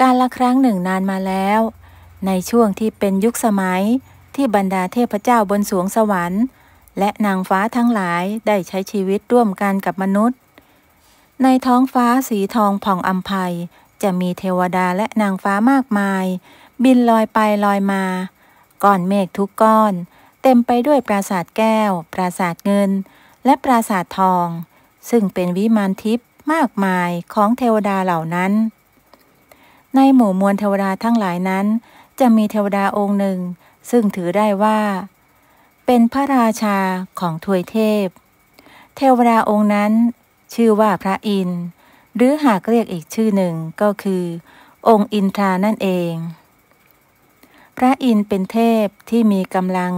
การละครั้งหนึ่งนานมาแล้ว ในช่วงที่เป็นยุคสมัยที่บรรดาเทพเจ้าบนสวงสวรรค์ และนางฟ้าทั้งหลายได้ใช้ชีวิตร่วมกันกับมนุษย์ ในท้องฟ้าสีทองผ่องอัมภัยจะมีเทวดาและนางฟ้ามากมาย บินลอยไปลอยมาก้อนเมฆทุกก้อนเต็มไปด้วยปราสาทแก้ว ปราสาทเงิน และปราสาททอง ซึ่งเป็นวิมานทิพย์มากมายของเทวดาเหล่านั้นในหมู่มวลเทวดาทั้งหลายนั้น จะมีเทวดาองค์หนึ่ง ซึ่งถือได้ว่า เป็นพระราชาของทวยเทพ เทวดาองค์นั้น ชื่อว่าพระอินหรือหากเรียกอีกชื่อหนึ่งก็คือองค์อินทรานั่นเอง พระอินเป็นเทพที่มีกำลัง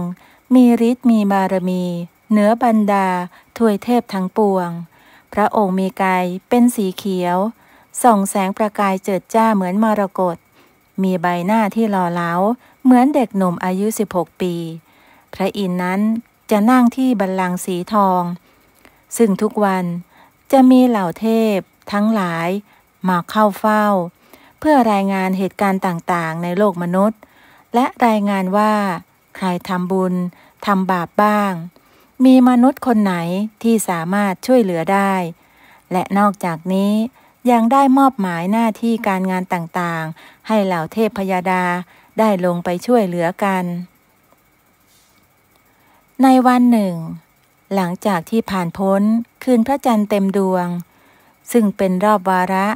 มีฤทธิ์มีบารมี เหนือบรรดาถวยเทพทั้งปวง พระองค์มีกายเป็นสีเขียวส่องแสงประกายเจิดจ้าเหมือนมรกต มีใบหน้าที่หล่อเหลาเหมือนเด็กหนุ่มอายุ 16 ปี พระอินทร์นั้นจะนั่งที่บัลลังก์สีทอง ซึ่งทุกวันจะมีเหล่าเทพทั้งหลายมาเข้าเฝ้า เพื่อรายงานเหตุการณ์ต่าง ๆ ในโลกมนุษย์ และรายงานว่าใครทำบุญทำบาปบ้าง มีมนุษย์คนไหนที่สามารถช่วยเหลือได้ และนอกจากนี้ยังได้มอบหมายหน้าที่การงานต่างๆ ให้เหล่าเทพพยาดาได้ลงไปช่วยเหลือกัน ในวันหนึ่ง หลังจากที่ผ่านพ้นคืนพระจันทร์เต็มดวง ซึ่งเป็นรอบวาระ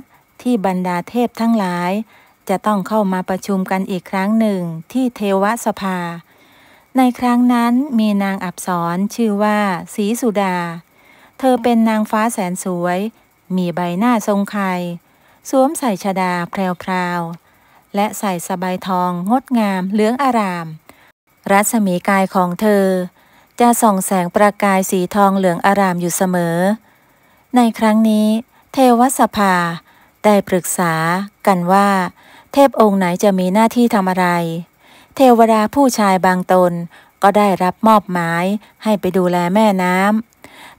ที่บรรดาเทพทั้งหลาย จะต้องเข้ามาประชุมกันอีกครั้งหนึ่งที่เทวสภา ในครั้งนั้นมีนางอับสรชื่อว่าสีสุดา เธอเป็นนางฟ้าแสนสวยมีใบหน้าทรงไข่สวมใส่ชดาแพรวๆและใส่สบายทอง งดงามเหลืองอาราม รัศมีกายของเธอ จะส่องแสงประกายสีทองเหลืองอารามอยู่เสมอ ในครั้งนี้ เทวสภา ได้ปรึกษากันว่า เทพองค์ไหนจะมีหน้าที่ทำอะไร เทวดาผู้ชายบางตนก็ได้รับมอบหมายให้ไปดูแลแม่น้ำ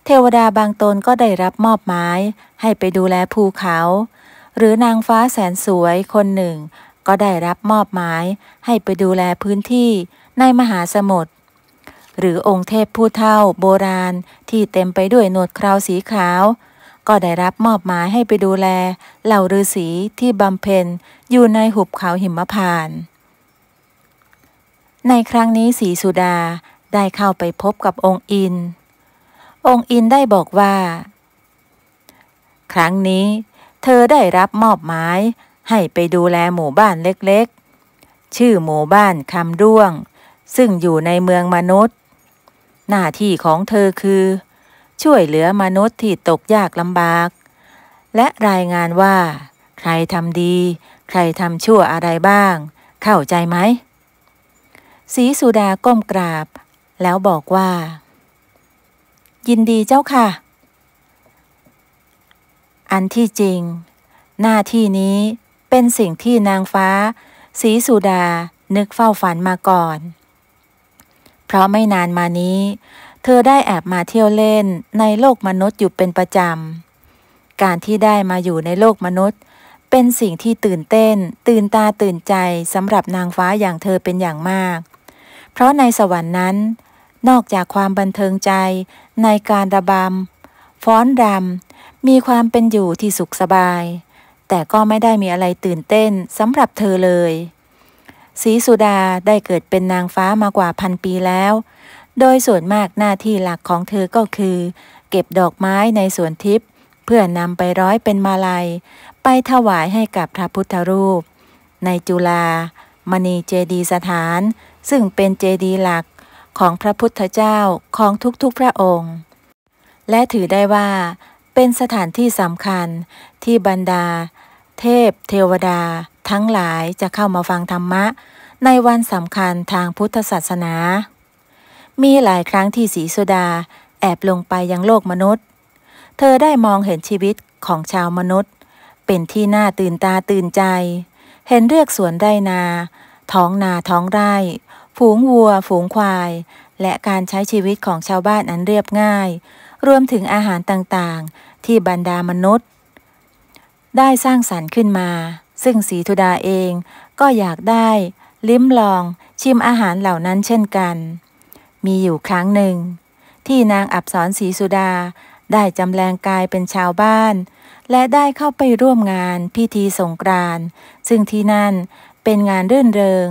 เทวดาบางตนก็ได้รับมอบหมายให้ไปดูแลภูเขา หรือนางฟ้าแสนสวยคนหนึ่ง ก็ได้รับมอบหมายให้ไปดูแลพื้นที่ในมหาสมุทร หรือองค์เทพผู้เท่าโบราณที่เต็มไปด้วยหนวดคราวสีขาว ก็ได้รับมอบหมายให้ไปดูแลเหล่าฤาษีที่บำเพ็ญอยู่ในหุบเขาหิมพานต์ในครั้งนี้สีสุดาได้เข้าไปพบกับองค์อินองค์อินได้บอกว่า ครั้งนี้เธอได้รับมอบหมาย ให้ไปดูแลหมู่บ้านเล็กๆ ชื่อหมู่บ้านคำร่วง ซึ่งอยู่ในเมืองมนุษย์หน้าที่ของเธอคือ ช่วยเหลือมนุษย์ที่ตกยากลำบาก และรายงานว่า ใครทำดี ใครทำชั่วอะไรบ้าง เข้าใจไหม สีสุดาก้มกราบ แล้วบอกว่ายินดีเจ้าค่ะ อันที่จริง หน้าที่นี้เป็นสิ่งที่นางฟ้าสีสุดา นึกเฝ้าฝันมาก่อน เพราะไม่นานมานี้ เธอได้แอบมาเที่ยวเล่นในโลกมนุษย์อยู่เป็นประจำ การที่ได้มาอยู่ในโลกมนุษย์ เป็นสิ่งที่ตื่นเต้น ตื่นตาตื่นใจสำหรับนางฟ้าอย่างเธอเป็นอย่างมาก เพราะในสวรรค์นั้นนอกจากความบันเทิงใจในการระบำฟ้อนรำมีความเป็นอยู่ที่สุขสบาย แต่ก็ไม่ได้มีอะไรตื่นเต้นสำหรับเธอเลยศรีสุดาได้เกิดเป็นนางฟ้ามากว่าพันปีแล้ว โดยส่วนมากหน้าที่หลักของเธอก็คือ เก็บดอกไม้ในสวนทิพย์เพื่อนำไปร้อยเป็นมาลัย ไปถวายให้กับพระพุทธรูป ในจุฬามณีเจดีสถาน ซึ่งเป็นเจดีหลักของพระพุทธเจ้าของทุกๆพระองค์ และถือได้ว่าเป็นสถานที่สำคัญที่บรรดา เทพ เทวดาทั้งหลายจะเข้ามาฟังธรรมะ ในวันสำคัญทางพุทธศาสนา มีหลายครั้งที่สีสุดาแอบลงไปยังโลกมนุษย์ เธอได้มองเห็นชีวิตของชาวมนุษย์ เป็นที่น่าตื่นตาตื่นใจ เห็นเรือกสวนไรนา ท้องนาท้องไรฝูงวัวฝูงควาย และการใช้ชีวิตของชาวบ้านอันเรียบง่าย รวมถึงอาหารต่างๆ ที่บรรดามนุษย์ ได้สร้างสรรค์ขึ้นมา ซึ่งสีธุดาเองก็อยากได้ลิ้มลองชิมอาหารเหล่านั้นเช่นกัน มีอยู่ครั้งหนึ่ง ที่นางอับสรสีสุดาได้จำแรงกายเป็นชาวบ้าน และได้เข้าไปร่วมงานพิธีสงกรานต์ซึ่งที่นั่นเป็นงานเรื่นเริง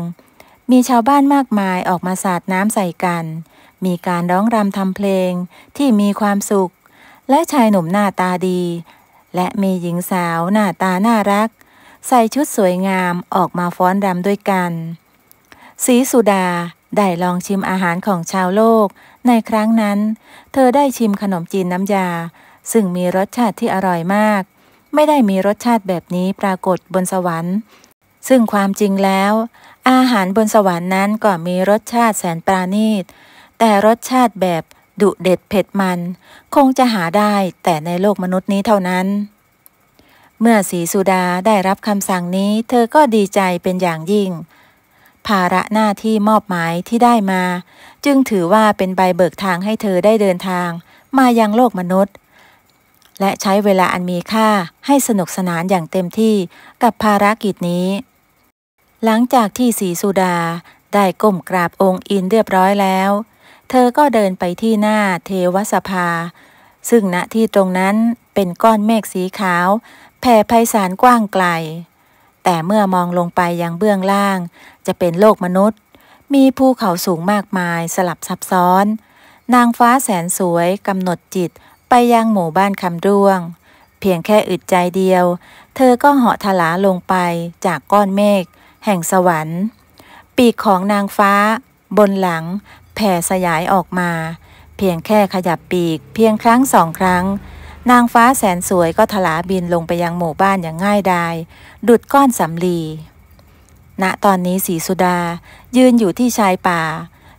มีชาวบ้านมากมายออกมาสาดน้ำใส่กัน มีการร้องรำทำเพลงที่มีความสุข และชายหนุ่มหน้าตาดี และมีหญิงสาวหน้าตาน่ารัก ใส่ชุดสวยงามออกมาฟ้อนรำด้วยกัน สีสุดาได้ลองชิมอาหารของชาวโลก ในครั้งนั้น เธอได้ชิมขนมจีนน้ำยา ซึ่งมีรสชาติที่อร่อยมาก ไม่ได้มีรสชาติแบบนี้ปรากฏบนสวรรค์ ซึ่งความจริงแล้วอาหารบนสวรรค์นั้นก็มีรสชาติแสนปราณีต แต่รสชาติแบบดุเด็ดเผ็ดมัน คงจะหาได้แต่ในโลกมนุษย์นี้เท่านั้น เมื่อสีสุดาได้รับคำสั่งนี้ เธอก็ดีใจเป็นอย่างยิ่ง ภาระหน้าที่มอบหมายที่ได้มา จึงถือว่าเป็นใบเบิกทางให้เธอได้เดินทาง มายังโลกมนุษย์ และใช้เวลาอันมีค่าให้สนุกสนานอย่างเต็มที่กับภารกิจนี้หลังจากที่สีสุดาได้ก้มกราบองค์อินเรียบร้อยแล้ว เธอก็เดินไปที่หน้าเทวสภา ซึ่งณที่ตรงนั้นเป็นก้อนเมฆสีขาวแผ่ไพศาลกว้างไกล แต่เมื่อมองลงไปยังเบื้องล่าง จะเป็นโลกมนุษย์ มีภูเขาสูงมากมายสลับซับซ้อน นางฟ้าแสนสวย กำหนดจิตไปยังหมู่บ้านคำร่วง เพียงแค่อึดใจเดียว เธอก็เหาะทลาลงไปจากก้อนเมฆแห่งสวรรค์ ปีกของนางฟ้า บนหลัง แผ่สยายออกมา เพียงแค่ขยับปีก เพียงครั้งสองครั้ง นางฟ้าแสนสวยก็ถลาบินลงไปยังหมู่บ้านอย่างง่ายดายดุดก้อนสำลีณนะตอนนี้สีสุดายืนอยู่ที่ชายป่า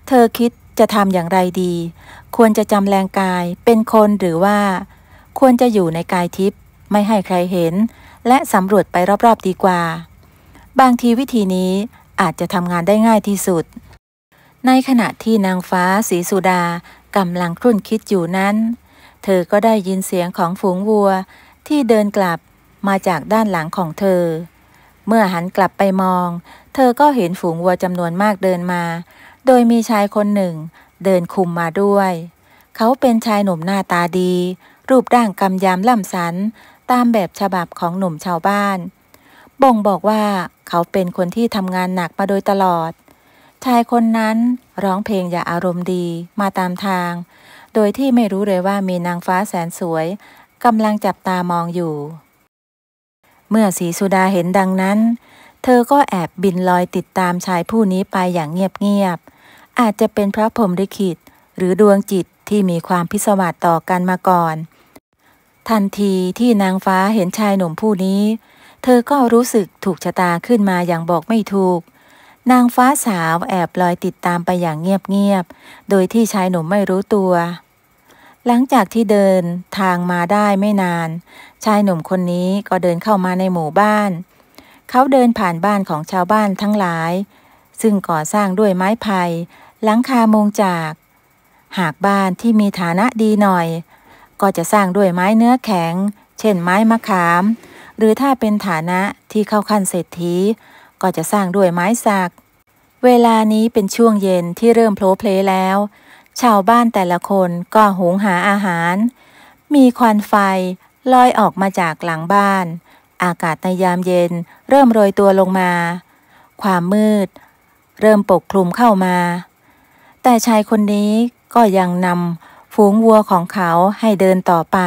เธอคิดจะทำอย่างไรดี ควรจะจำแรงกายเป็นคนหรือว่า ควรจะอยู่ในกายทิพย์ไม่ให้ใครเห็น และสำรวจไปรอบ ๆ ดีกว่าบางทีวิธีนี้อาจจะทำงานได้ง่ายที่สุด ในขณะที่นางฟ้าสีสุดากำลังครุ่นคิดอยู่นั้น เธอก็ได้ยินเสียงของฝูงวัวที่เดินกลับมาจากด้านหลังของเธอ เมื่อหันกลับไปมอง เธอก็เห็นฝูงวัวจำนวนมากเดินมา โดยมีชายคนหนึ่งเดินคุมมาด้วย เขาเป็นชายหนุ่มหน้าตาดี รูปร่างกำยำล่ำสัน ตามแบบฉบับของหนุ่มชาวบ้าน บ่งบอกว่าเขาเป็นคนที่ทำงานหนักมาโดยตลอด ชายคนนั้นร้องเพลงอย่าอารมณ์ดีมาตามทาง โดยที่ไม่รู้เลยว่ามีนางฟ้าแสนสวยกำลังจับตามองอยู่ เมื่อสีสุดาเห็นดังนั้น เธอก็แอบบินลอยติดตามชายผู้นี้ไปอย่างเงียบ ๆ อาจจะเป็นเพราะผมริขิตหรือดวงจิตที่มีความพิศวาสต่อกันมาก่อน ทันทีที่นางฟ้าเห็นชายหนุ่มผู้นี้เธอก็รู้สึกถูกชะตาขึ้นมาอย่างบอกไม่ถูก นางฟ้าสาวแอบลอยติดตามไปอย่างเงียบ ๆ โดยที่ชายหนุ่มไม่รู้ตัว หลังจากที่เดินทางมาได้ไม่นาน ชายหนุ่มคนนี้ก็เดินเข้ามาในหมู่บ้าน เขาเดินผ่านบ้านของชาวบ้านทั้งหลาย ซึ่งก่อสร้างด้วยไม้ไผ่หลังคามงจาก หากบ้านที่มีฐานะดีหน่อย ก็จะสร้างด้วยไม้เนื้อแข็ง เช่นไม้มะขามหรือถ้าเป็นฐานะที่เข้าขั้นเศรษฐีก็จะสร้างด้วยไม้สัก เวลานี้เป็นช่วงเย็นที่เริ่มโผล่เพลแล้วชาวบ้านแต่ละคนก็หุงหาอาหาร มีควันไฟลอยออกมาจากหลังบ้าน อากาศในยามเย็นเริ่มโรยตัวลงมา ความมืด เริ่มปกคลุมเข้ามา แต่ชายคนนี้ก็ยังนำฝูงวัวของเขาให้เดินต่อไป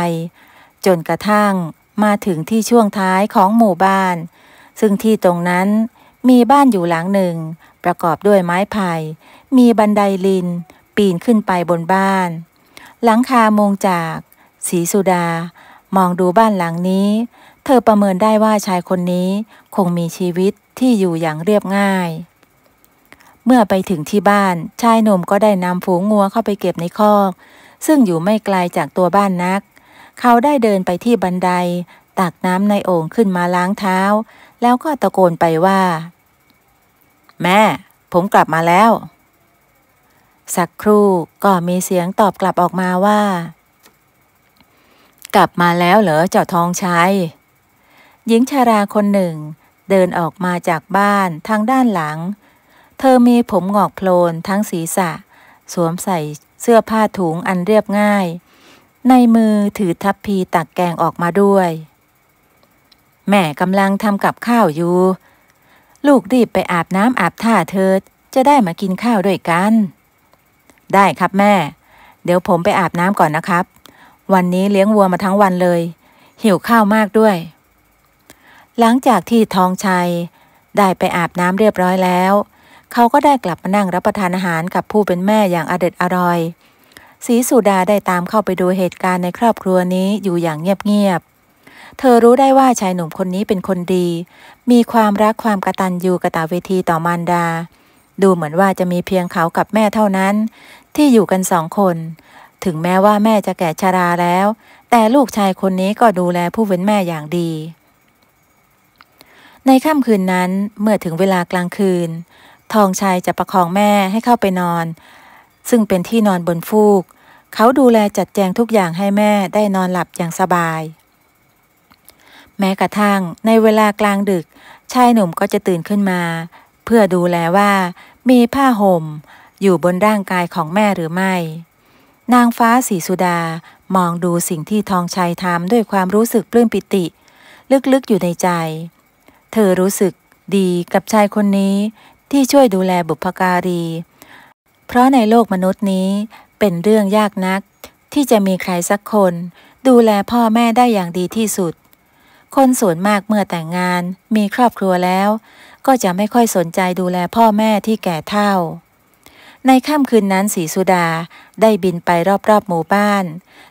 จนกระทั่งมาถึงที่ช่วงท้ายของหมู่บ้าน ซึ่งที่ตรงนั้นมีบ้านอยู่หลังหนึ่ง ประกอบด้วยไม้ไผ่ มีบันไดลิน ปีนขึ้นไปบนบ้าน หลังคามงจาก สีสุดา มองดูบ้านหลังนี้ เธอประเมินได้ว่าชายคนนี้คงมีชีวิตที่อยู่อย่างเรียบง่าย เมื่อไปถึงที่บ้าน ชายหนุ่มก็ได้นำฝูงงัวเข้าไปเก็บในคอกซึ่งอยู่ไม่ไกลจากตัวบ้านนักเขาได้เดินไปที่บันไดตักน้ำในโอ่งขึ้นมาล้างเท้า แล้วก็ตะโกนไปว่า แม่ ผมกลับมาแล้ว สักครู่ก็มีเสียงตอบกลับออกมาว่า กลับมาแล้วเหรอเจ้าทองชัยหญิงชาราคนหนึ่ง เดินออกมาจากบ้านทางด้านหลัง เธอมีผมหงอกโพลนทั้งศีรษะ สวมใส่เสื้อผ้าถุงอันเรียบง่ายในมือถือทัพพีตักแกงออกมาด้วย แม่กำลังทำกับข้าวอยู่ลูกรีบไปอาบน้ำอาบท่าเถิดจะได้มากินข้าวด้วยกัน ได้ครับแม่ เดี๋ยวผมไปอาบน้ำก่อนนะครับ วันนี้เลี้ยงวัวมาทั้งวันเลยหิวข้าวมากด้วย หลังจากที่ทองชัย ได้ไปอาบน้ำเรียบร้อยแล้ว เขาก็ได้กลับมานั่งรับประทานอาหารกับผู้เป็นแม่อย่างอเด็ดอร่อยอยสีสุดาได้ตามเข้าไปดูเหตุการณ์ในครอบครัวนี้อยู่อย่างเงียบ ๆ เธอรู้ได้ว่าชายหนุ่มคนนี้เป็นคนดี มีความรักความกระตันยูกระตเวทีต่อมารดา ดูเหมือนว่าจะมีเพียงเขากับแม่เท่านั้น ที่อยู่กันสองคน ถึงแม้ว่าแม่จะแก่ชราแล้ว แต่ลูกชายคนนี้ก็ดูแลผู้เป็นแม่อย่างดี ในค่ำคืนนั้นเมื่อถึงเวลากลางคืน ทองชายจะประคองแม่ให้เข้าไปนอน ซึ่งเป็นที่นอนบนฟูกเขาดูแลจัดแจงทุกอย่างให้แม่ได้นอนหลับอย่างสบาย แม้กระทั่งในเวลากลางดึก ชายหนุ่มก็จะตื่นขึ้นมา เพื่อดูแลว่า มีผ้าห่มอยู่บนร่างกายของแม่หรือไม่ นางฟ้าสีสุดามองดูสิ่งที่ทองชัยทำด้วยความรู้สึกปลื้มปิติ ลึกๆอยู่ในใจ เธอรู้สึกดีกับชายคนนี้ที่ช่วยดูแลบุพการีเพราะในโลกมนุษย์นี้เป็นเรื่องยากนัก ที่จะมีใครสักคน ดูแลพ่อแม่ได้อย่างดีที่สุด คนส่วนมากเมื่อแต่งงานมีครอบครัวแล้ว ก็จะไม่ค่อยสนใจดูแลพ่อแม่ที่แก่เท่าในค่ำคืนนั้นสีสุดาได้บินไปรอบๆหมู่บ้าน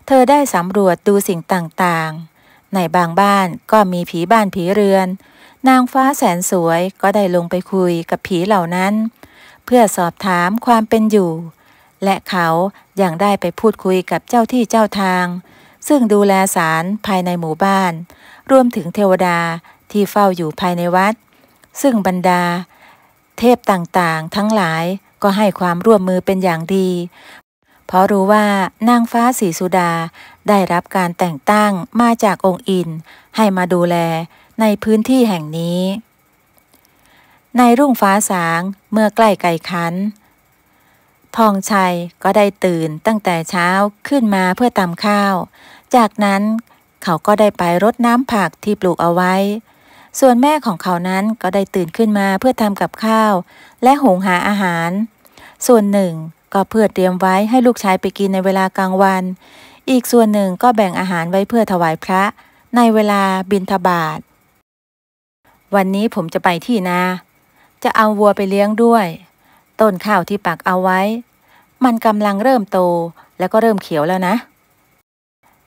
เธอได้สำรวจดูสิ่งต่างๆในบางบ้านก็มีผีบ้านผีเรือน นางฟ้าแสนสวยก็ได้ลงไปคุยกับผีเหล่านั้น เพื่อสอบถามความเป็นอยู่และเขายังได้ไปพูดคุยกับเจ้าที่เจ้าทาง ซึ่งดูแลศาลภายในหมู่บ้านรวมถึงเทวดาที่เฝ้าอยู่ภายในวัด ซึ่งบรรดา เทพต่างๆ ทั้งหลายก็ให้ความร่วมมือเป็นอย่างดี เพราะรู้ว่านางฟ้าสีสุดาได้รับการแต่งตั้งมาจากองค์อินให้มาดูแลในพื้นที่แห่งนี้ ในรุ่งฟ้าสางเมื่อใกล้ไก่คันทองชัยก็ได้ตื่นตั้งแต่เช้าขึ้นมาเพื่อตำข้าว จากนั้นเขาก็ได้ไปรดน้ำผักที่ปลูกเอาไว้ ส่วนแม่ของเขานั้นก็ได้ตื่นขึ้นมาเพื่อทำกับข้าว และหุงหาอาหาร ส่วนหนึ่ง ก็เพื่อเตรียมไว้ให้ลูกชายไปกินในเวลากลางวัน อีกส่วนหนึ่งก็แบ่งอาหารไว้เพื่อถวายพระในเวลาบิณฑบาต วันนี้ผมจะไปที่นา จะเอาวัวไปเลี้ยงด้วยต้นข้าวที่ปักเอาไว้ มันกำลังเริ่มโตแล้วก็เริ่มเขียวแล้วนะ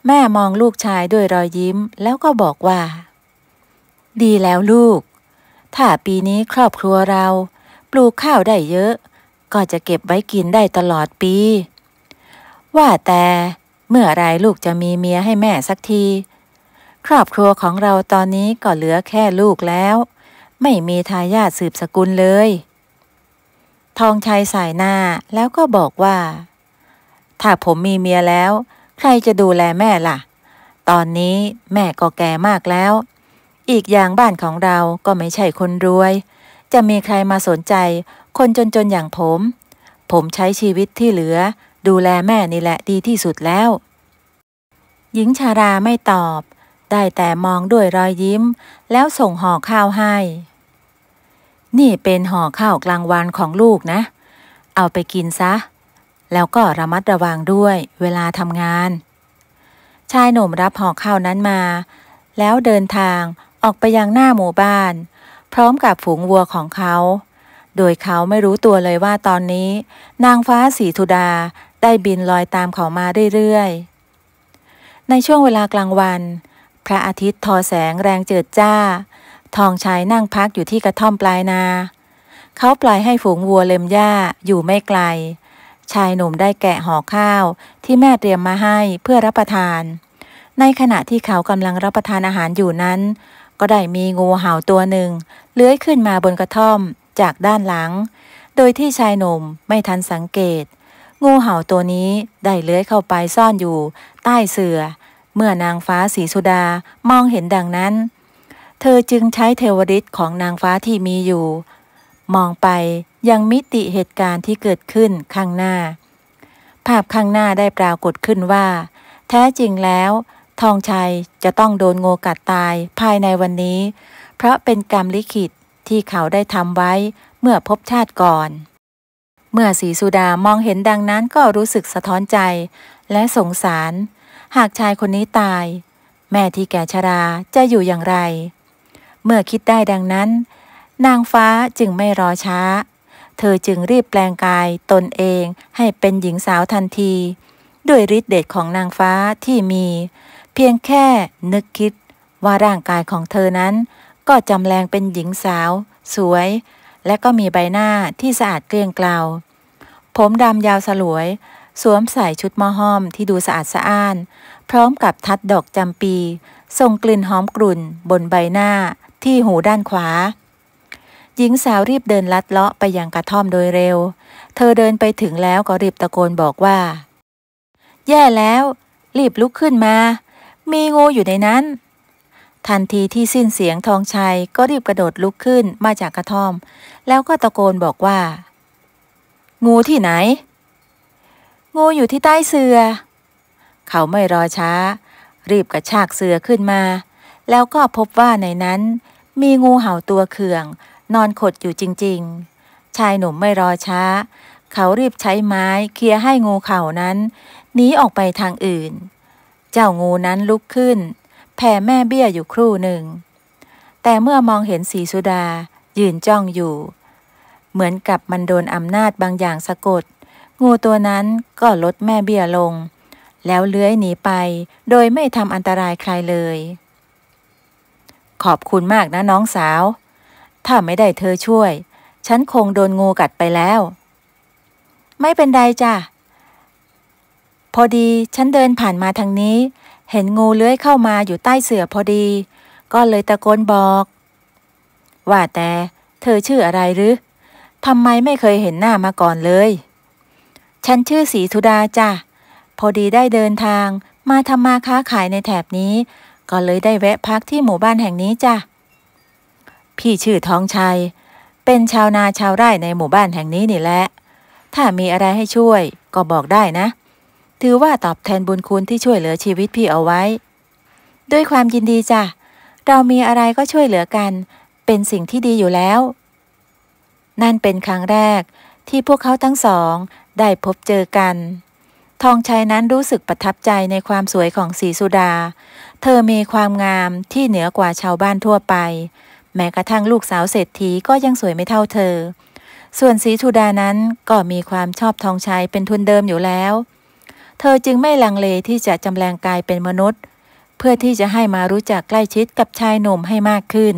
แม่มองลูกชายด้วยรอยยิ้มแล้วก็บอกว่า ดีแล้วลูก ถ้าปีนี้ครอบครัวเรา ปลูกข้าวได้เยอะ ก็จะเก็บไว้กินได้ตลอดปี ว่าแต่เมื่อไรลูกจะมีเมียให้แม่สักที ครอบครัวของเราตอนนี้ก็เหลือแค่ลูกแล้ว ไม่มีทายาทสืบสกุลเลยทองชัยสายหน้าแล้วก็บอกว่า ถ้าผมมีเมียแล้ว ใครจะดูแลแม่ล่ะ ตอนนี้แม่ก็แก่มากแล้ว อีกอย่างบ้านของเราก็ไม่ใช่คนรวย จะมีใครมาสนใจคนจนๆอย่างผม ผมใช้ชีวิตที่เหลือ ดูแลแม่นี่แหละดีที่สุดแล้วหญิงชาราไม่ตอบได้แต่มองด้วยรอยยิ้ม แล้วส่งห่อข้าวให้นี่เป็นห่อข้าวกลางวันของลูกนะ เอาไปกินซะ แล้วก็ระมัดระวังด้วยเวลาทำงาน ชายหนุ่มรับห่อข้าวนั้นมา แล้วเดินทางออกไปยังหน้าหมู่บ้าน พร้อมกับฝูงวัวของเขา โดยเขาไม่รู้ตัวเลยว่าตอนนี้ นางฟ้าสีธุดาได้บินลอยตามเขามาเรื่อยๆ ในช่วงเวลากลางวัน พระอาทิตย์ทอแสงแรงเจิดจ้าทองชายนั่งพักอยู่ที่กระท่อมปลายนา เขาปล่อยให้ฝูงวัวเล็มหญ้าอยู่ไม่ไกล ชายหนุ่มได้แกะห่อข้าวที่แม่เตรียมมาให้เพื่อรับประทาน ในขณะที่เขากำลังรับประทานอาหารอยู่นั้น ก็ได้มีงูเห่าตัวหนึ่งเลื้อยขึ้นมาบนกระท่อมจากด้านหลัง โดยที่ชายหนุ่มไม่ทันสังเกต งูเห่าตัวนี้ได้เลื้อยเข้าไปซ่อนอยู่ ใต้เสือเมื่อนางฟ้าสีสุดามองเห็นดังนั้นเธอจึงใช้เทวฤิ์ของนางฟ้าที่มีอยู่ มองไปยังมิติเหตุการณ์ที่เกิดขึ้นข้างหน้า ภาพข้างหน้าได้ปรากฏขึ้นว่า แท้จริงแล้วทองชัยจะต้องโดนงูกัดตายภายในวันนี้ เพราะเป็นกรรมลิขิตที่เขาได้ทำไว้เมื่อพบชาติก่อน เมื่อสีสุดามองเห็นดังนั้นก็รู้สึกสะท้อนใจและสงสาร หากชายคนนี้ตาย แม่ที่แก่ชราจะอยู่อย่างไรเมื่อคิดได้ดังนั้น นางฟ้าจึงไม่รอช้า เธอจึงรีบแปลงกายตนเองให้เป็นหญิงสาวทันที ด้วยฤทธิเดชของนางฟ้าที่มี เพียงแค่นึกคิด ว่าร่างกายของเธอนั้น ก็จำแรงเป็นหญิงสาว สวย และก็มีใบหน้าที่สะอาดเกลี้ยงเกลาผมดำยาวสลวย สวมใส่ชุดมอห้อมที่ดูสะอาดสะอ้าน พร้อมกับทัดดอกจำปีส่งกลิ่นหอมกลุ่นบนใบหน้าที่หูด้านขวา หญิงสาวรีบเดินลัดเลาะไปยังกระท่อมโดยเร็ว เธอเดินไปถึงแล้วก็รีบตะโกนบอกว่า แย่แล้ว รีบลุกขึ้นมา มีงูอยู่ในนั้น ทันทีที่สิ้นเสียงทองชัยก็รีบกระโดดลุกขึ้นมาจากกระท่อม แล้วก็ตะโกนบอกว่า งูที่ไหน งูอยู่ที่ใต้เสือเขาไม่รอช้า รีบกระชากเสือขึ้นมา แล้วก็พบว่าในนั้นมีงูเห่าตัวเคือง นอนขดอยู่จริงๆ ชายหนุ่มไม่รอช้า เขารีบใช้ไม้เคลียให้งูเข่านั้นหนีออกไปทางอื่น เจ้างูนั้นลุกขึ้นแผ่แม่เบี้ยอยู่ครู่หนึ่ง แต่เมื่อมองเห็นสีสุดายืนจ้องอยู่ เหมือนกับมันโดนอำนาจบางอย่างสะกด งูตัวนั้นก็ลดแม่เบี้ยลง แล้วเลื้อยหนีไปโดยไม่ทำอันตรายใครเลยขอบคุณมากนะน้องสาว ถ้าไม่ได้เธอช่วย ฉันคงโดนงูกัดไปแล้ว ไม่เป็นไรจ้ะ พอดีฉันเดินผ่านมาทางนี้ เห็นงูเลื้อยเข้ามาอยู่ใต้เสื่อพอดี ก็เลยตะโกนบอก ว่าแต่ เธอชื่ออะไรหรือทำไมไม่เคยเห็นหน้ามาก่อนเลย ฉันชื่อสีธุดาจ้ะ พอดีได้เดินทางมาทำมาค้าขายในแถบนี้ก็เลยได้แวะพักที่หมู่บ้านแห่งนี้จ้ะ พี่ชื่อท้องชัย เป็นชาวนาชาวไร่ในหมู่บ้านแห่งนี้นี่แหละ ถ้ามีอะไรให้ช่วย ก็บอกได้นะ ถือว่าตอบแทนบุญคุณที่ช่วยเหลือชีวิตพี่เอาไว้ ด้วยความยินดีจ้ะเรามีอะไรก็ช่วยเหลือกัน เป็นสิ่งที่ดีอยู่แล้ว นั่นเป็นครั้งแรกที่พวกเขาทั้งสองได้พบเจอกัน ทองชัยนั้นรู้สึกประทับใจในความสวยของสีสุดาเธอมีความงามที่เหนือกว่าชาวบ้านทั่วไป แม้กระทั่งลูกสาวเศรษฐีก็ยังสวยไม่เท่าเธอ ส่วนสีธุดานั้นก็มีความชอบทองชัย เป็นทุนเดิมอยู่แล้ว เธอจึงไม่ลังเล ที่จะจำแรงกายเป็นมนุษย์ เพื่อที่จะให้มารู้จักใกล้ชิดกับชายหนุ่มให้มากขึ้น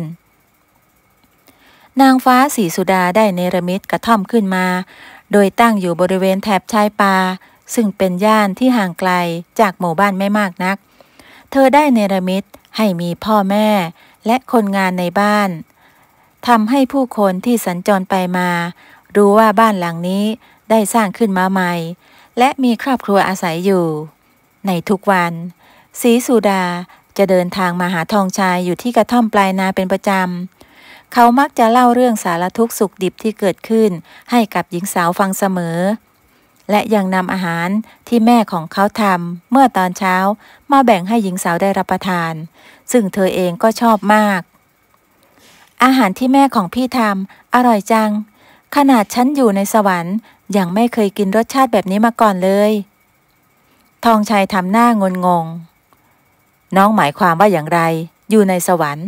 นางฟ้าสีสุดาได้เนรมิตกระท่อมขึ้นมา โดยตั้งอยู่บริเวณแถบชายป่าซึ่งเป็นย่านที่ห่างไกลจากหมู่บ้านไม่มากนักเธอได้เนรมิตให้มีพ่อแม่และคนงานในบ้านทำให้ผู้คนที่สัญจรไปมา รู้ว่าบ้านหลังนี้ได้สร้างขึ้นมาใหม่ และมีครอบครัวอาศัยอยู่ ในทุกวัน สีสุดาจะเดินทางมาหาทองชายอยู่ที่กระท่อมปลายนาเป็นประจำ เขามักจะเล่าเรื่องสารทุกข์สุขดิบที่เกิดขึ้นให้กับหญิงสาวฟังเสมอและยังนำอาหารที่แม่ของเขาทำเมื่อตอนเช้า มาแบ่งให้หญิงสาวได้รับประทาน ซึ่งเธอเองก็ชอบมาก อาหารที่แม่ของพี่ทำอร่อยจัง ขนาดฉันอยู่ในสวรรค์ยังไม่เคยกินรสชาติแบบนี้มาก่อนเลย ทองชัยทำหน้างนงงน้องหมายความว่าอย่างไร อยู่ในสวรรค์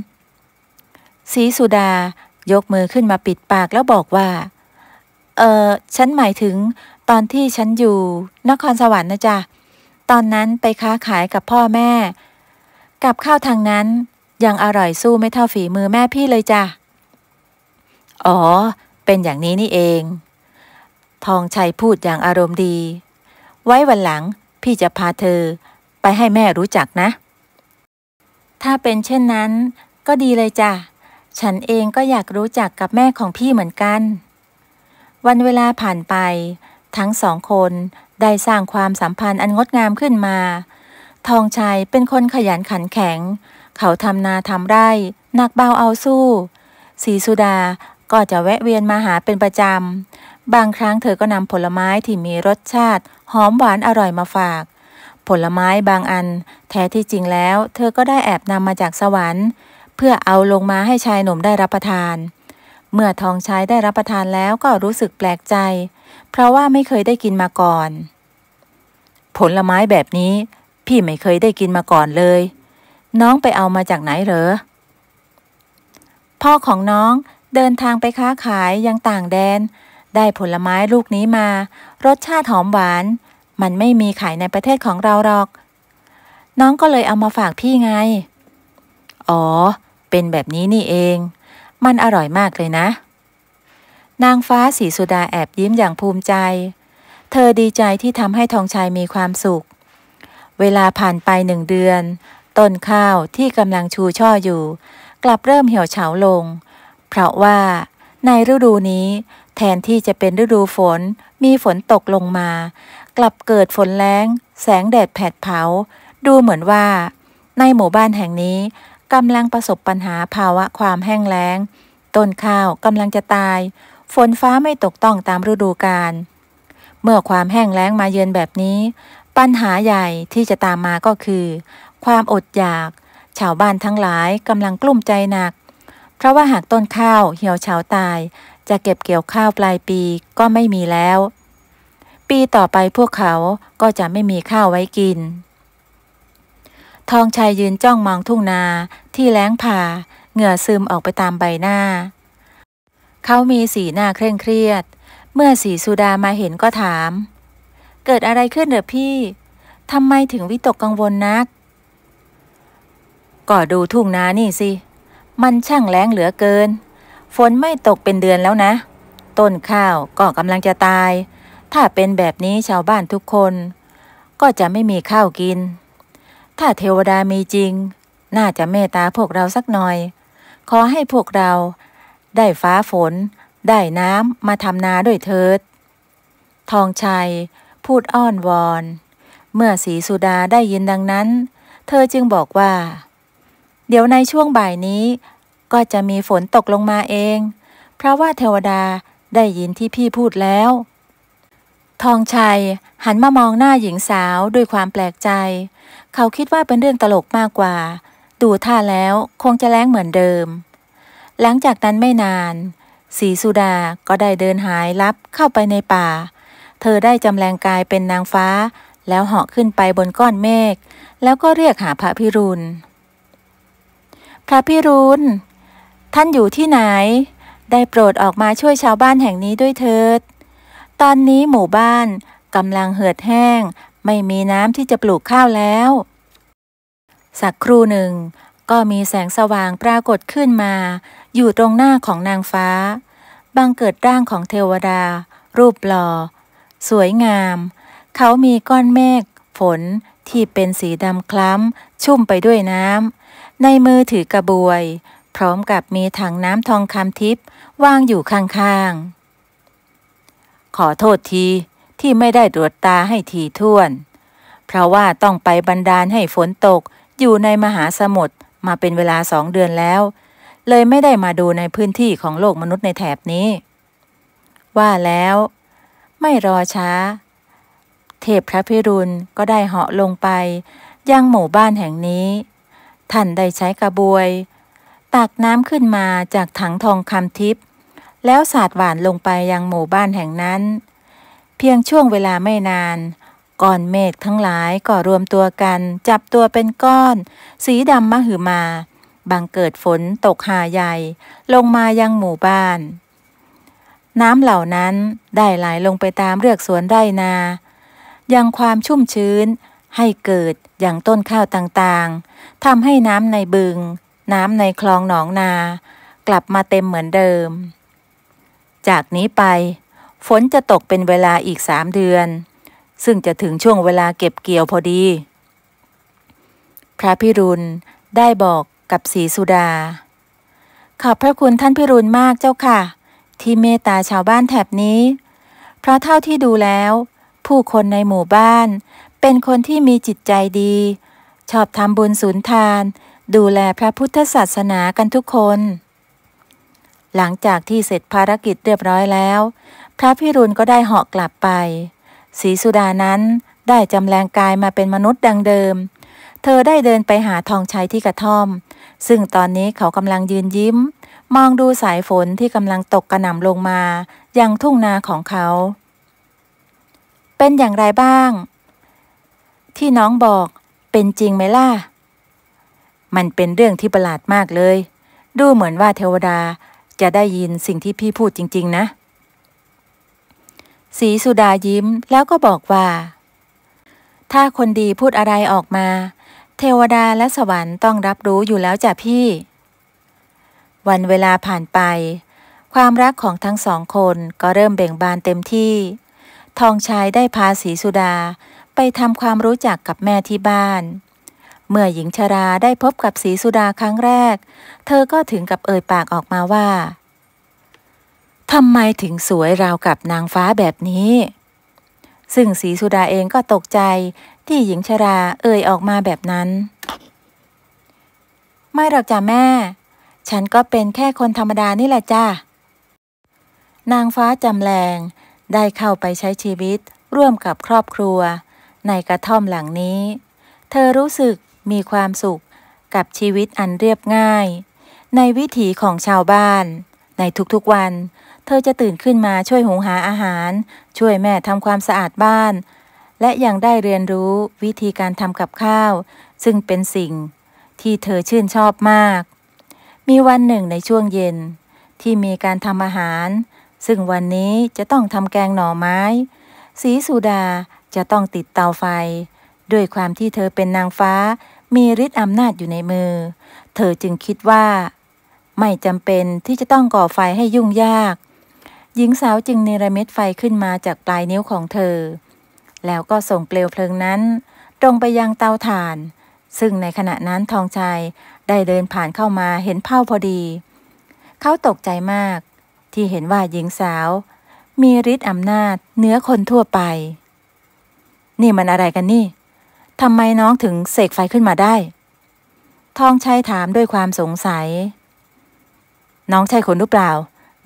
สีสุดายกมือขึ้นมาปิดปากแล้วบอกว่า เออฉันหมายถึงตอนที่ฉันอยู่นครสวรรค์นะจ๊ะ ตอนนั้นไปค้าขายกับพ่อแม่ กับข้าวทางนั้นยังอร่อยสู้ไม่เท่าฝีมือแม่พี่เลยจ้ะอ๋อ เป็นอย่างนี้นี่เอง ทองชัยพูดอย่างอารมณ์ดี ไว้วันหลังพี่จะพาเธอไปให้แม่รู้จักนะ ถ้าเป็นเช่นนั้นก็ดีเลยจ้ะฉันเองก็อยากรู้จักกับแม่ของพี่เหมือนกัน วันเวลาผ่านไปทั้งสองคนได้สร้างความสัมพันธ์อันงดงามขึ้นมา ทองชัยเป็นคนขยันขันแข็ง เขาทำนาทำไร่หนักเบาเอาสู้ สีสุดาก็จะแวะเวียนมาหาเป็นประจำ บางครั้งเธอก็นำผลไม้ที่มีรสชาติ หอมหวานอร่อยมาฝาก ผลไม้บางอัน แท้ที่จริงแล้ว เธอก็ได้แอบนำมาจากสวรรค์ เพื่อเอาลงมาให้ชายหนุ่มได้รับประทาน เมื่อทองชายได้รับประทานแล้วก็รู้สึกแปลกใจเพราะว่าไม่เคยได้กินมาก่อน ผลไม้แบบนี้ พี่ไม่เคยได้กินมาก่อนเลย น้องไปเอามาจากไหนเหรอ พ่อของน้องเดินทางไปค้าขายยังต่างแดน ได้ผลไม้ลูกนี้มา รสชาติหอมหวาน มันไม่มีขายในประเทศของเราหรอก น้องก็เลยเอามาฝากพี่ไงอ๋อ เป็นแบบนี้นี่เอง มันอร่อยมากเลยนะนางฟ้าสีสุดาแอบยิ้มอย่างภูมิใจ เธอดีใจที่ทำให้ทองชัยมีความสุข เวลาผ่านไปหนึ่งเดือน ต้นข้าวที่กำลังชูช่ออยู่ กลับเริ่มเหี่ยวเฉาลง เพราะว่า ในฤดูนี้ แทนที่จะเป็นฤดูฝน มีฝนตกลงมา กลับเกิดฝนแรง แสงแดดแผดเผา ดูเหมือนว่า ในหมู่บ้านแห่งนี้กำลังประสบปัญหาภาวะความแห้งแล้ง ต้นข้าวกำลังจะตายฝนฟ้าไม่ตกต้องตามฤดูกาล เมื่อความแห้งแล้งมาเยือนแบบนี้ ปัญหาใหญ่ที่จะตามมาก็คือ ความอดอยาก ชาวบ้านทั้งหลายกำลังกลุ้มใจหนัก เพราะว่าหากต้นข้าวเหี่ยวเฉาตาย จะเก็บเกี่ยวข้าวปลายปีก็ไม่มีแล้ว ปีต่อไปพวกเขาก็จะไม่มีข้าวไว้กิน ทองชัยยืนจ้องมองทุ่งนาที่แล้งผ่าเหงื่อซึมออกไปตามใบหน้าเขามีสีหน้าเคร่งเครียด เมื่อสีสุดามาเห็นก็ถาม เกิดอะไรขึ้นเหรอพี่ทำไมถึงวิตกกังวลนักก็ดูทุ่งนานี่สิ มันช่างแล้งเหลือเกินฝนไม่ตกเป็นเดือนแล้วนะต้นข้าวก็กำลังจะตาย ถ้าเป็นแบบนี้ชาวบ้านทุกคน ก็จะไม่มีข้าวกิน ถ้าเทวดามีจริง น่าจะเมตตาพวกเราสักหน่อย ขอให้พวกเราได้ฟ้าฝน ได้น้ำมาทำนาด้วยเถิด ทองชัยพูดอ้อนวอน เมื่อสีสุดาได้ยินดังนั้น เธอจึงบอกว่า เดี๋ยวในช่วงบ่ายนี้ ก็จะมีฝนตกลงมาเอง เพราะว่าเทวดาได้ยินที่พี่พูดแล้ว ทองชัยหันมามองหน้าหญิงสาวด้วยความแปลกใจ เขาคิดว่าเป็นเรื่องตลกมากกว่า ดูท่าแล้วคงจะแล้งเหมือนเดิมหลังจากนั้นไม่นาน สีสุดาก็ได้เดินหายลับเข้าไปในป่า เธอได้จำแรงกายเป็นนางฟ้า แล้วเหาะขึ้นไปบนก้อนเมฆแล้วก็เรียกหาพระพิรุณพระพิรุณ ท่านอยู่ที่ไหน ได้โปรดออกมาช่วยชาวบ้านแห่งนี้ด้วยเถิด ตอนนี้หมู่บ้านกำลังเหือดแห้งไม่มีน้ำที่จะปลูกข้าวแล้ว สักครู่หนึ่งก็มีแสงสว่างปรากฏขึ้นมา อยู่ตรงหน้าของนางฟ้าบังเกิดร่างของเทวดา รูปหล่อ สวยงาม เขามีก้อนเมฆฝนที่เป็นสีดำคล้ำชุ่มไปด้วยน้ำในมือถือกระบวย พร้อมกับมีถังน้ำทองคำทิพย์วางอยู่ข้างๆ ขอโทษทีที่ไม่ได้ตรวจตาให้ทีท่วน เพราะว่าต้องไปบันดาลให้ฝนตกอยู่ในมหาสมุทรมาเป็นเวลาสองเดือนแล้ว เลยไม่ได้มาดูในพื้นที่ของโลกมนุษย์ในแถบนี้ ว่าแล้ว ไม่รอช้า เทพพระพิรุณก็ได้เหาะลงไปยังหมู่บ้านแห่งนี้ท่านได้ใช้กระบวยตักน้ำขึ้นมาจากถังทองคำทิพย์แล้วสาดหวานลงไปยังหมู่บ้านแห่งนั้น เพียงช่วงเวลาไม่นานก้อนเมฆทั้งหลายก็รวมตัวกัน จับตัวเป็นก้อน สีดำมหึมา บังเกิดฝนตกหาใหญ่ ลงมายังหมู่บ้าน น้ำเหล่านั้นได้ไหลลงไปตามเรือกสวนไรนา ยังความชุ่มชื้น ให้เกิดอย่างต้นข้าวต่างๆทำให้น้ำในบึง น้ำในคลองหนองนา กลับมาเต็มเหมือนเดิม จากนี้ไป ฝนจะตกเป็นเวลาอีกสามเดือนซึ่งจะถึงช่วงเวลาเก็บเกี่ยวพอดี พระพิรุณได้บอกกับศรีสุดา ขอบพระคุณท่านพิรุณมากเจ้าค่ะ ที่เมตตาชาวบ้านแถบนี้ เพราะเท่าที่ดูแล้ว ผู้คนในหมู่บ้าน เป็นคนที่มีจิตใจดี ชอบทำบุญสุนทาน ดูแลพระพุทธศาสนากันทุกคน หลังจากที่เสร็จภารกิจเรียบร้อยแล้ว พระพิรุณก็ได้เหาะกลับไปสีสุดานั้นได้จำแรงกายมาเป็นมนุษย์ดังเดิม เธอได้เดินไปหาทองชัยที่กระท่อม ซึ่งตอนนี้เขากำลังยืนยิ้ม มองดูสายฝนที่กำลังตกกระหน่ำลงมา ยังทุ่งนาของเขา เป็นอย่างไรบ้าง ที่น้องบอกเป็นจริงไหมล่ะ มันเป็นเรื่องที่ประหลาดมากเลย ดูเหมือนว่าเทวดาจะได้ยินสิ่งที่พี่พูดจริง ๆ นะสีสุดายิ้มแล้วก็บอกว่า ถ้าคนดีพูดอะไรออกมา เทวดาและสวรรค์ต้องรับรู้อยู่แล้วจ้ะพี่ วันเวลาผ่านไป ความรักของทั้งสองคนก็เริ่มเบ่งบานเต็มที่ ทองชายได้พาสีสุดาไปทำความรู้จักกับแม่ที่บ้าน เมื่อหญิงชราได้พบกับสีสุดาครั้งแรก เธอก็ถึงกับเอ่ยปากออกมาว่าทำไมถึงสวยราวกับนางฟ้าแบบนี้ ซึ่งสีสุดาเองก็ตกใจที่หญิงชราเอ่ยออกมาแบบนั้น ไม่หรอกจ้ะแม่ ฉันก็เป็นแค่คนธรรมดานี่แหละจ้า นางฟ้าจำแรงได้เข้าไปใช้ชีวิตร่วมกับครอบครัวในกระท่อมหลังนี้ เธอรู้สึกมีความสุขกับชีวิตอันเรียบง่าย ในวิถีของชาวบ้าน ในทุกๆวันเธอจะตื่นขึ้นมาช่วยหุงหาอาหาร ช่วยแม่ทำความสะอาดบ้าน และยังได้เรียนรู้วิธีการทำกับข้าว ซึ่งเป็นสิ่งที่เธอชื่นชอบมาก มีวันหนึ่งในช่วงเย็น ที่มีการทำอาหาร ซึ่งวันนี้จะต้องทำแกงหน่อไม้ สีสุดาจะต้องติดเตาไฟ ด้วยความที่เธอเป็นนางฟ้า มีฤทธิ์อำนาจอยู่ในมือ เธอจึงคิดว่า ไม่จำเป็นที่จะต้องก่อไฟให้ยุ่งยากหญิงสาวจึงเนรมิตไฟขึ้นมาจากปลายนิ้วของเธอ แล้วก็ส่งเปลวเพลิงนั้น ตรงไปยังเตาถ่าน ซึ่งในขณะนั้นทองชัยได้เดินผ่านเข้ามาเห็นเผ่าพอดี เขาตกใจมาก ที่เห็นว่าหญิงสาว มีฤทธิ์อำนาจเนื้อคนทั่วไป นี่มันอะไรกันนี่ทำไมน้องถึงเสกไฟขึ้นมาได้ทองชัยถามด้วยความสงสัย น้องชายคนหรือเปล่า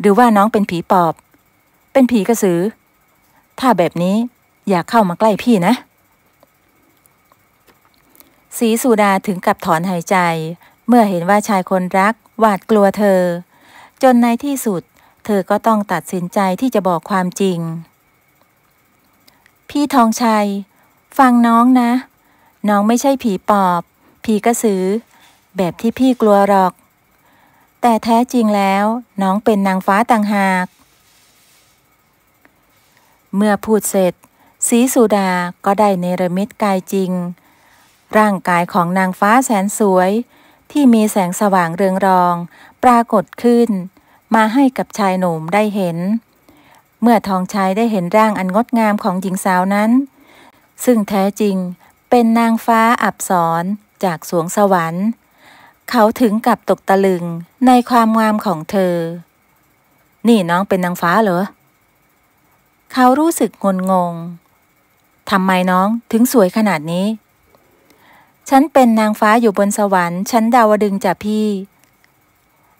หรือว่าน้องเป็นผีปอบ เป็นผีกระสือ ถ้าแบบนี้อย่าเข้ามาใกล้พี่นะ สีสุดาถึงกับถอนหายใจ เมื่อเห็นว่าชายคนรักหวาดกลัวเธอ จนในที่สุดเธอก็ต้องตัดสินใจที่จะบอกความจริง พี่ทองชัย ฟังน้องนะ น้องไม่ใช่ผีปอบ ผีกระสือแบบที่พี่กลัวหรอกแต่แท้จริงแล้วน้องเป็นนางฟ้าต่างหาก เมื่อพูดเสร็จ สีสุดา ก็ได้เนรมิตกายจริง ร่างกายของนางฟ้าแสนสวยที่มีแสงสว่างเรืองรอง ปรากฏขึ้นมาให้กับชายหนุ่มได้เห็น เมื่อทองชายได้เห็นร่างอันงดงามของหญิงสาวนั้น ซึ่งแท้จริงเป็นนางฟ้าอับสรจากสวงสวรรค์เขาถึงกับตกตะลึงในความงามของเธอ นี่น้องเป็นนางฟ้าเหรอ เขารู้สึกงนงงทำไมน้องถึงสวยขนาดนี้ ฉันเป็นนางฟ้าอยู่บนสวรรค์ ฉันดาวดึงจ้ะพี่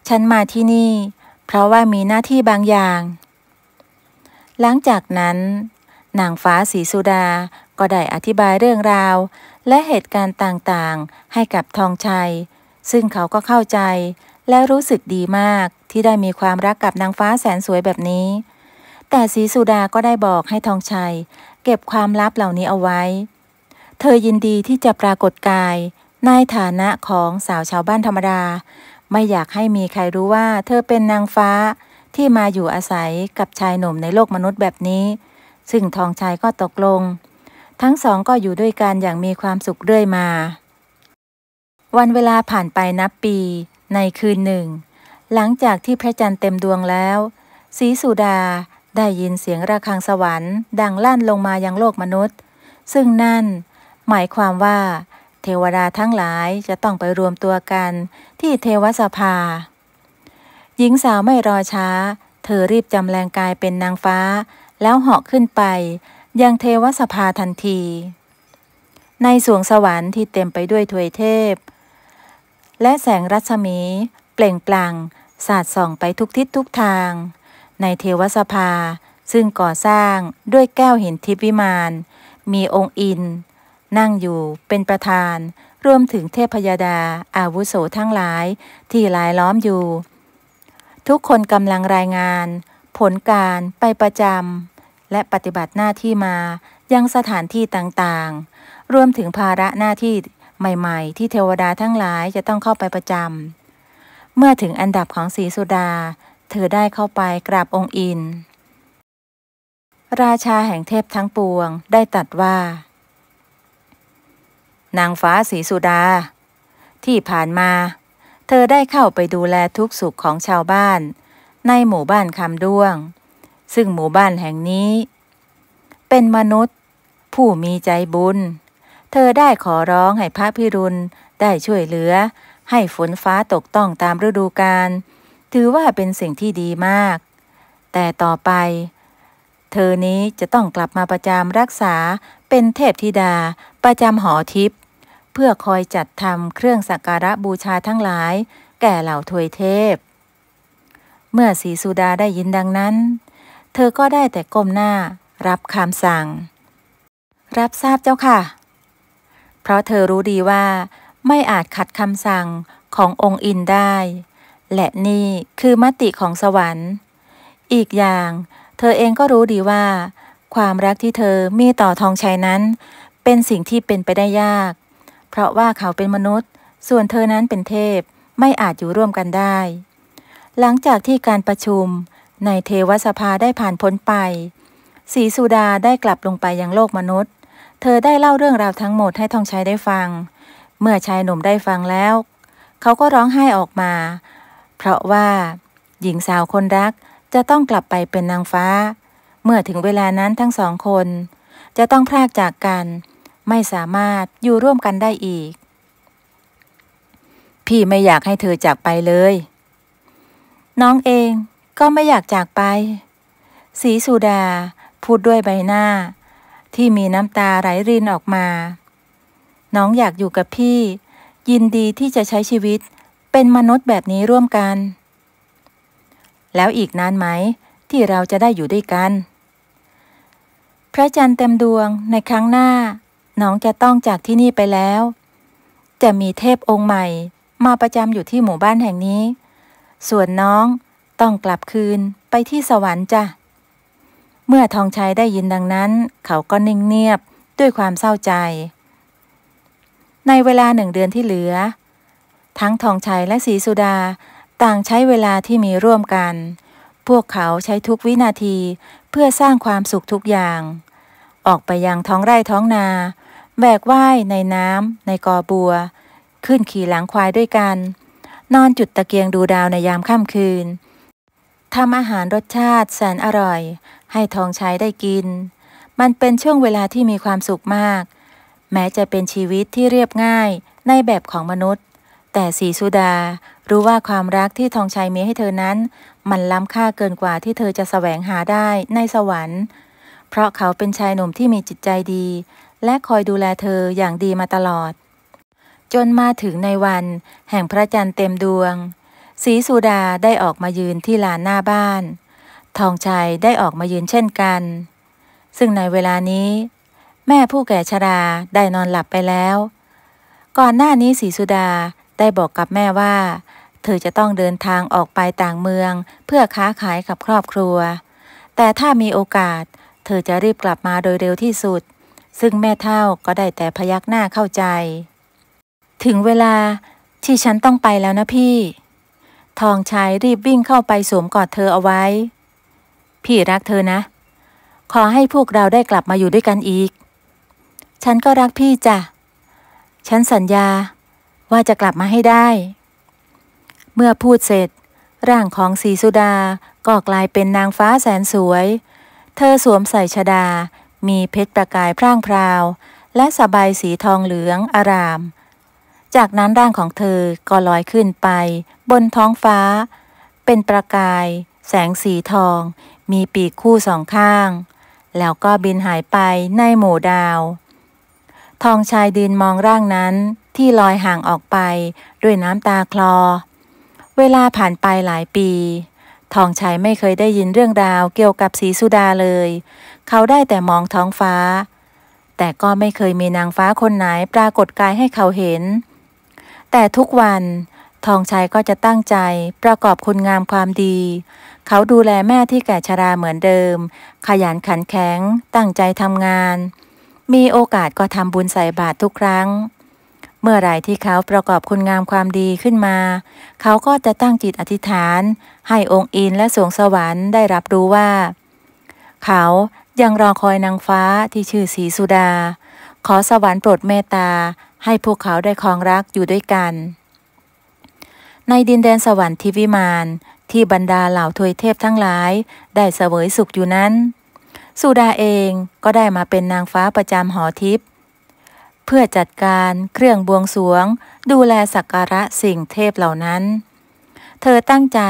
ฉันมาที่นี่ เพราะว่ามีหน้าที่บางอย่าง หลังจากนั้นนางฟ้าสีสุดาก็ได้อธิบายเรื่องราว และเหตุการณ์ต่างๆ ให้กับทองชัยซึ่งเขาก็เข้าใจและรู้สึกดีมากที่ได้มีความรักกับนางฟ้าแสนสวยแบบนี้ แต่สีสุดาก็ได้บอกให้ทองชัยเก็บความลับเหล่านี้เอาไว้ เธอยินดีที่จะปรากฏกายในฐานะของสาวชาวบ้านธรรมดา ไม่อยากให้มีใครรู้ว่าเธอเป็นนางฟ้าที่มาอยู่อาศัยกับชายหนุ่มในโลกมนุษย์แบบนี้ ซึ่งทองชัยก็ตกลง ทั้งสองก็อยู่ด้วยกันอย่างมีความสุขเรื่อยมาวันเวลาผ่านไปนับปีในคืนหนึ่ง หลังจากที่พระจันทร์เต็มดวงแล้วศรีสุดาได้ยินเสียงระฆังสวรรค์ดังลั่นลงมายังโลกมนุษย์ ซึ่งนั่นหมายความว่าเทวดาทั้งหลายจะต้องไปรวมตัวกันที่เทวสภา หญิงสาวไม่รอช้า เธอรีบจำแรงกายเป็นนางฟ้า แล้วเหาะขึ้นไปยังเทวสภาทันที ในสวงสวรรค์ที่เต็มไปด้วยถวยเทพและแสงรัศมี เปล่งปลั่งสาดส่องไปทุกทิศทุกทาง ในเทวสภาซึ่งก่อสร้างด้วยแก้วหินทิพวิมานมีองค์อิน นั่งอยู่เป็นประธานรวมถึงเทพยดา อาวุโสทั้งหลายที่หลายล้อมอยู่ ทุกคนกำลังรายงาน ผลการไปประจำและปฏิบัติหน้าที่มายังสถานที่ต่างๆ รวมถึงภาระหน้าที่ใหม่ๆที่เทวดาทั้งหลายจะต้องเข้าไปประจำเมื่อถึงอันดับของสีสุดาเธอได้เข้าไปกราบองค์อินราชาแห่งเทพทั้งปวงได้ตัดว่า นางฟ้าสีสุดา ที่ผ่านมา เธอได้เข้าไปดูแลทุกสุขของชาวบ้าน ในหมู่บ้านคำด้วง ซึ่งหมู่บ้านแห่งนี้ เป็นมนุษย์ผู้มีใจบุญเธอได้ขอร้องให้พระพิรุณ ได้ช่วยเหลือ ให้ฝนฟ้าตกต้องตามฤดูกาลถือว่าเป็นสิ่งที่ดีมาก แต่ต่อไป เธอนี้จะต้องกลับมาประจำรักษาเป็นเทพธิดา ประจำหอทิพย์เพื่อคอยจัดทำเครื่องสักการะบูชาทั้งหลาย แก่เหล่าทวยเทพ เมื่อสีสุดาได้ยินดังนั้น เธอก็ได้แต่ก้มหน้ารับคำสั่ง รับทราบเจ้าค่ะเพราะเธอรู้ดีว่าไม่อาจขัดคำสั่งขององค์อินได้ และนี่คือมติของสวรรค์ อีกอย่าง เธอเองก็รู้ดีว่า ความรักที่เธอมีต่อทองชัยนั้น เป็นสิ่งที่เป็นไปได้ยาก เพราะว่าเขาเป็นมนุษย์ ส่วนเธอนั้นเป็นเทพไม่อาจอยู่ร่วมกันได้ หลังจากที่การประชุมในเทวสภาได้ผ่านพ้นไปสีสุดาได้กลับลงไปยังโลกมนุษย์เธอได้เล่าเรื่องราวทั้งหมดให้ทองชัยได้ฟัง เมื่อชายหนุ่มได้ฟังแล้ว เขาก็ร้องไห้ออกมา เพราะว่า หญิงสาวคนรักจะต้องกลับไปเป็นนางฟ้า เมื่อถึงเวลานั้นทั้งสองคน จะต้องพรากจากกัน ไม่สามารถอยู่ร่วมกันได้อีก พี่ไม่อยากให้เธอจากไปเลย น้องเองก็ไม่อยากจากไป สีสุดาพูดด้วยใบหน้าที่มีน้ำตาไหลรินออกมา น้องอยากอยู่กับพี่ ยินดีที่จะใช้ชีวิต เป็นมนุษย์แบบนี้ร่วมกัน แล้วอีกนานไหมที่เราจะได้อยู่ด้วยกัน พระจันทร์เต็มดวงในครั้งหน้า น้องจะต้องจากที่นี่ไปแล้ว จะมีเทพองค์ใหม่ มาประจำอยู่ที่หมู่บ้านแห่งนี้ ส่วนน้องต้องกลับคืนไปที่สวรรค์จ้ะเมื่อทองชัยได้ยินดังนั้นเขาก็นิ่งเงียบด้วยความเศร้าใจ ในเวลาหนึ่งเดือนที่เหลือ ทั้งทองชัยและสีสุดาต่างใช้เวลาที่มีร่วมกัน พวกเขาใช้ทุกวินาทีเพื่อสร้างความสุขทุกอย่าง ออกไปยัง ท้องไร่ท้องนา แบกว่ายในน้ำในกอบัว ขึ้นขี่หลังควายด้วยกัน นอนจุดตะเกียงดูดาวในยามค่ำคืน ทำอาหารรสชาติแสนอร่อยให้ทองใช้ได้กิน มันเป็นช่วงเวลาที่มีความสุขมาก แม้จะเป็นชีวิตที่เรียบง่ายในแบบของมนุษย์ แต่สีสุดารู้ว่าความรักที่ทองชัยมีให้เธอนั้น มันล้ำค่าเกินกว่าที่เธอจะแสวงหาได้ในสวรรค์ เพราะเขาเป็นชายหนุ่มที่มีจิตใจดี และคอยดูแลเธออย่างดีมาตลอด จนมาถึงในวัน แห่งพระจันทร์เต็มดวง สีสุดาได้ออกมายืนที่ลานหน้าบ้านทองชัยได้ออกมายืนเช่นกัน ซึ่งในเวลานี้ แม่ผู้แก่ชราได้นอนหลับไปแล้ว ก่อนหน้านี้สีสุดาได้บอกกับแม่ว่า เธอจะต้องเดินทางออกไปต่างเมืองเพื่อค้าขายกับครอบครัว แต่ถ้ามีโอกาสเธอจะรีบกลับมาโดยเร็วที่สุด ซึ่งแม่เท่าก็ได้แต่พยักหน้าเข้าใจ ถึงเวลาที่ฉันต้องไปแล้วนะพี่ ทองชายรีบวิ่งเข้าไปสวมกอดเธอเอาไว้พี่รักเธอนะ ขอให้พวกเราได้กลับมาอยู่ด้วยกันอีก ฉันก็รักพี่จ้ะ ฉันสัญญาว่าจะกลับมาให้ได้ เมื่อพูดเสร็จ ร่างของสีสุดาก็กลายเป็นนางฟ้าแสนสวย เธอสวมใส่ชดา มีเพชรประกายพร่างพราว และสบายสีทองเหลืองอาราม จากนั้นร่างของเธอก็ลอยขึ้นไป บนท้องฟ้า เป็นประกาย แสงสีทองมีปีกคู่สองข้าง แล้วก็บินหายไปในหมู่ดาว ทองชายดินมองร่างนั้นที่ลอยห่างออกไปด้วยน้ำตาคลอ เวลาผ่านไปหลายปี ทองชายไม่เคยได้ยินเรื่องราวเกี่ยวกับสีสุดาเลย เขาได้แต่มองท้องฟ้า แต่ก็ไม่เคยมีนางฟ้าคนไหนปรากฏกายให้เขาเห็น แต่ทุกวันทองชายก็จะตั้งใจประกอบคุณงามความดีเขาดูแลแม่ที่แก่ชราเหมือนเดิม ขยันขันแข็งตั้งใจทำงาน มีโอกาสก็ทำบุญใส่บาตรทุกครั้ง เมื่อไรที่เขาประกอบคุณงามความดีขึ้นมา เขาก็จะตั้งจิตอธิษฐาน ให้องค์อินและสวงสวรรค์ได้รับรู้ว่า เขายังรอคอยนางฟ้าที่ชื่อสีสุดา ขอสวรรค์โปรดเมตตา ให้พวกเขาได้คลองรักอยู่ด้วยกัน ในดินแดนสวรรค์ทิวิมานที่บรรดาเหล่า ทวยเทพทั้งหลายได้เสวยสุขอยู่นั้น สุดาเองก็ได้มาเป็นนางฟ้าประจำหอทิพย์เพื่อจัดการเครื่องบวงสวงดูแลสักการะสิ่งเทพเหล่านั้น เธอตั้งใจ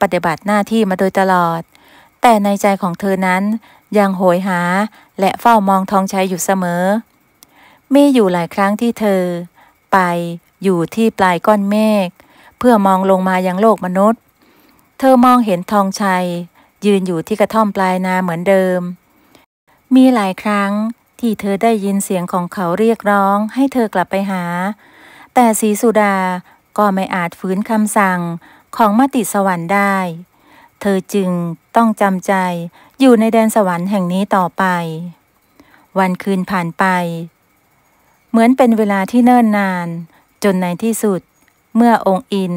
ปฏิบัติหน้าที่มาโดยตลอด แต่ในใจของเธอนั้นยังโหยหาและเฝ้ามองทองชัยอยู่เสมอ มีอยู่หลายครั้งที่เธอ ไปอยู่ที่ปลายก้อนเมฆเพื่อมองลงมายังโลกมนุษย์เธอมองเห็นทองชัยยืนอยู่ที่กระท่อมปลายนาเหมือนเดิม มีหลายครั้งที่เธอได้ยินเสียงของเขาเรียกร้องให้เธอกลับไปหา แต่สีสุดาก็ไม่อาจฝืนคำสั่งของมติสวรรค์ได้ เธอจึงต้องจำใจอยู่ในแดนสวรรค์แห่งนี้ต่อไป วันคืนผ่านไป เหมือนเป็นเวลาที่เนิ่นนานจนในที่สุดเมื่อองค์อิน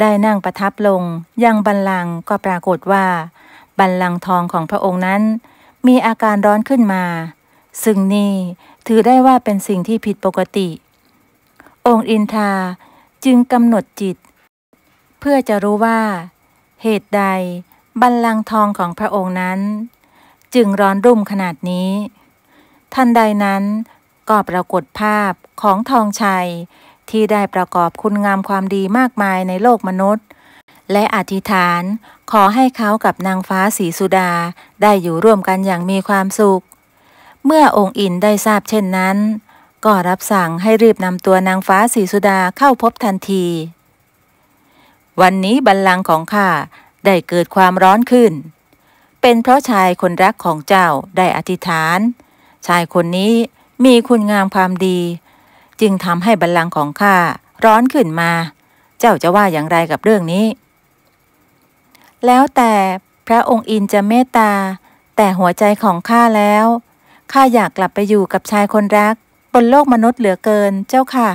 ได้นั่งประทับลงยังบัลลังก์ก็ปรากฏว่าบัลลังก์ทองของพระองค์นั้น มีอาการร้อนขึ้นมา ซึ่งนี่ถือได้ว่าเป็นสิ่งที่ผิดปกติ องค์อินทาจึงกำหนดจิต เพื่อจะรู้ว่า เหตุใดบัลลังก์ทองของพระองค์นั้น จึงร้อนรุ่มขนาดนี้ทันใดนั้นก็ปรากฏภาพของทองชัยที่ได้ประกอบคุณงามความดีมากมายในโลกมนุษย์ และอธิษฐานขอให้เขากับนางฟ้าสีสุดาได้อยู่ร่วมกันอย่างมีความสุข เมื่อองค์อินได้ทราบเช่นนั้น ก็รับสั่งให้รีบนำตัวนางฟ้าสีสุดาเข้าพบทันที วันนี้บัลลังก์ของข้าได้เกิดความร้อนขึ้น เป็นเพราะชายคนรักของเจ้า ได้อธิษฐาน ชายคนนี้มีคุณงามความดีจึงทำให้บัลลังก์ของข้าร้อนขึ้นมา เจ้าจะว่าอย่างไรกับเรื่องนี้ แล้วแต่พระองค์อินจะเมตตา แต่หัวใจของข้าแล้ว ข้าอยากกลับไปอยู่กับชายคนรัก บนโลกมนุษย์เหลือเกินเจ้าค่ะ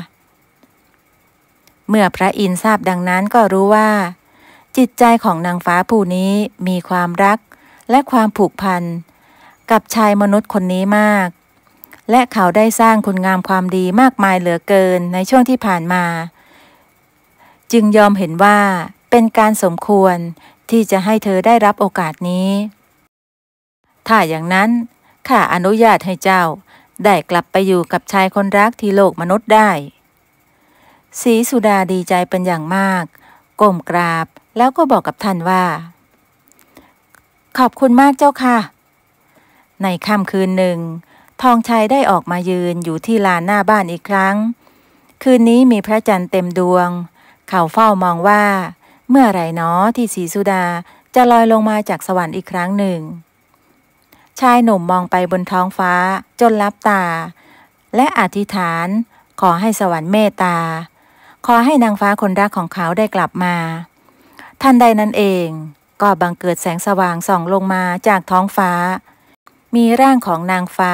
เมื่อพระอินทราบดังนั้นก็รู้ว่า จิตใจของนางฟ้าผู้นี้มีความรักและความผูกพัน กับชายมนุษย์คนนี้มากและเขาได้สร้างคุณงามความดีมากมายเหลือเกินในช่วงที่ผ่านมา จึงยอมเห็นว่าเป็นการสมควรที่จะให้เธอได้รับโอกาสนี้ถ้าอย่างนั้น ข้าอนุญาตให้เจ้าได้กลับไปอยู่กับชายคนรักที่โลกมนุษย์ได้สีสุดาดีใจเป็นอย่างมากก้มกราบแล้วก็บอกกับท่านว่า ขอบคุณมากเจ้าค่ะ ในค่ำคืนหนึ่งทองชัยได้ออกมายืนอยู่ที่ลานหน้าบ้านอีกครั้ง คืนนี้มีพระจันทร์เต็มดวง เขาเฝ้ามองว่า เมื่อไรเนาะที่สีสุดาจะลอยลงมาจากสวรรค์อีกครั้งหนึ่ง ชายหนุ่มมองไปบนท้องฟ้าจนลับตา และอธิษฐาน ขอให้สวรรค์เมตตาขอให้นางฟ้าคนรักของเขาได้กลับมาท่านใดนั้นเองก็บังเกิดแสงสว่างส่องลงมาจากท้องฟ้ามีร่างของนางฟ้า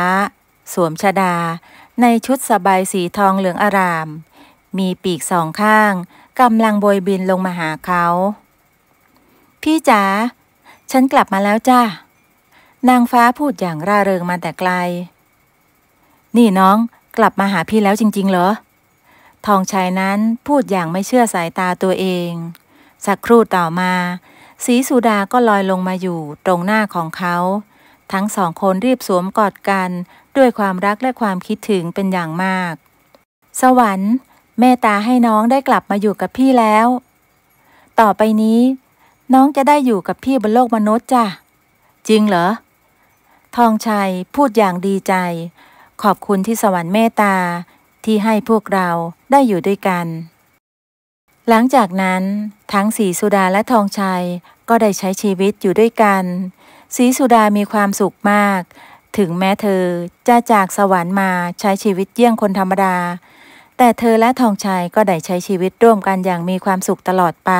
สวมชดาในชุดสบายสีทองเหลืองอาราม มีปีกสองข้าง กำลังโบยบินลงมาหาเขา พี่จ๋าฉันกลับมาแล้วจ้านางฟ้าพูดอย่างร่าเริงมาแต่ไกล นี่น้องกลับมาหาพี่แล้วจริง ๆเหรอ ทองชายนั้นพูดอย่างไม่เชื่อสายตาตัวเอง สักครู่ต่อมาสีสุดาก็ลอยลงมาอยู่ตรงหน้าของเขาทั้งสองคนรีบสวมกอดกันด้วยความรักและความคิดถึงเป็นอย่างมาก สวรรค์เมตตาให้น้องได้กลับมาอยู่กับพี่แล้ว ต่อไปนี้น้องจะได้อยู่กับพี่บนโลกมนุษย์จ้ะ จริงเหรอ ทองชัยพูดอย่างดีใจ ขอบคุณที่สวรรค์เมตตาที่ให้พวกเราได้อยู่ด้วยกัน หลังจากนั้นทั้งสีสุดาและทองชัยก็ได้ใช้ชีวิตอยู่ด้วยกันสีสุดามีความสุขมาก ถึงแม้เธอจะจากสวรรค์มาใช้ชีวิตเยี่ยงคนธรรมดา แต่เธอและทองชัยก็ได้ใช้ชีวิตร่วมกันอย่างมีความสุขตลอดไป